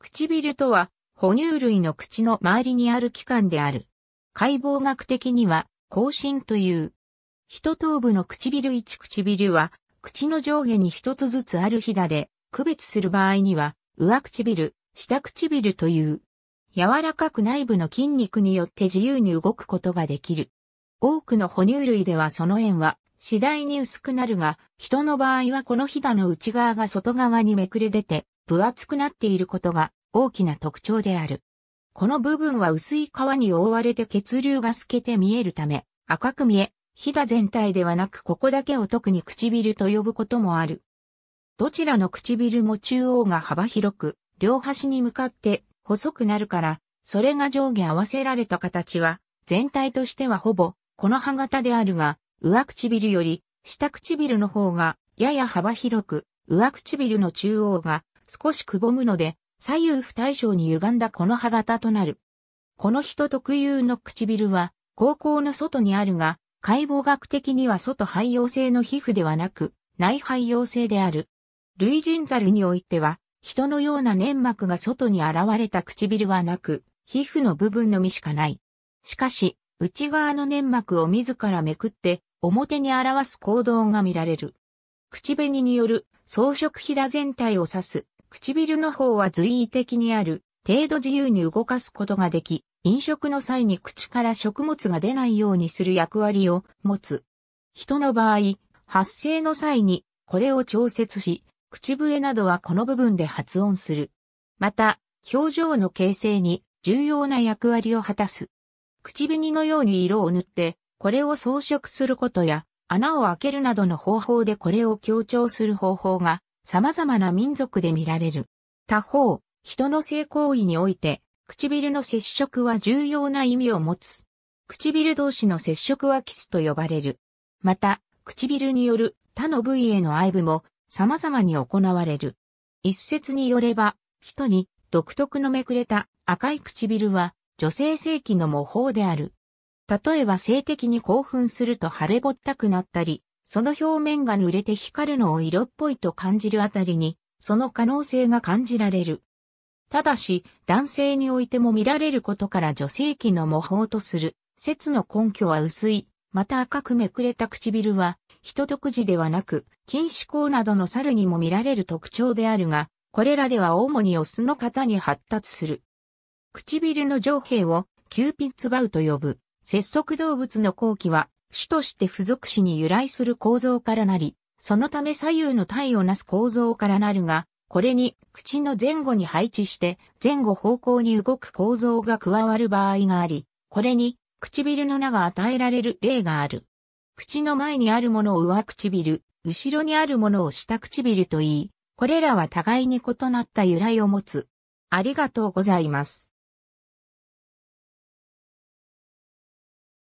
唇とは、哺乳類の口の周りにある器官である。解剖学的には、口唇という。一頭部の唇一唇は、口の上下に一つずつあるひだで、区別する場合には、上唇、下唇という。柔らかく内部の筋肉によって自由に動くことができる。多くの哺乳類ではその縁は次第に薄くなるが、人の場合はこのひだの内側が外側にめくれ出て、分厚くなっていることが大きな特徴である。この部分は薄い皮に覆われて血流が透けて見えるため、赤く見え、ひだ全体ではなくここだけを特に唇と呼ぶこともある。どちらの唇も中央が幅広く、両端に向かって細くなるから、それが上下合わせられた形は、全体としてはほぼ、この歯型であるが、上唇より、下唇の方が、やや幅広く、上唇の中央が、少しくぼむので、左右不対称に歪んだこの歯型となる。この人特有の唇は、高校の外にあるが、解剖学的には外肺葉性の皮膚ではなく、内肺葉性である。類人猿においては、人のような粘膜が外に現れた唇はなく、皮膚の部分のみしかない。しかし、内側の粘膜を自らめくって、表に表す行動が見られる。口紅による装飾ひだ全体を指す唇の方は随意的にある、程度自由に動かすことができ、飲食の際に口から食物が出ないようにする役割を持つ。人の場合、発声の際にこれを調節し、口笛などはこの部分で発音する。また、表情の形成に重要な役割を果たす。口紅のように色を塗って、これを装飾することや、穴を開けるなどの方法でこれを強調する方法が様々な民族で見られる。他方、人の性行為において、唇の接触は重要な意味を持つ。唇同士の接触はキスと呼ばれる。また、唇による他の部位への愛撫も様々に行われる。一説によれば、人に独特のめくれた赤い唇は女性性器の模倣である。例えば性的に興奮すると腫れぼったくなったり、その表面が濡れて光るのを色っぽいと感じるあたりに、その可能性が感じられる。ただし、男性においても見られることから女性器の模倣とする、説の根拠は薄い、また赤くめくれた唇は、人独自ではなく、禁止項などの猿にも見られる特徴であるが、これらでは主にオスの方に発達する。唇の上辺をキューピッツバウと呼ぶ、節足動物の後期は主として付属詞に由来する構造からなり、そのため左右の体をなす構造からなるが、これに口の前後に配置して前後方向に動く構造が加わる場合があり、これに唇の名が与えられる例がある。口の前にあるものを上唇、後ろにあるものを下唇と言い、これらは互いに異なった由来を持つ。ありがとうございます。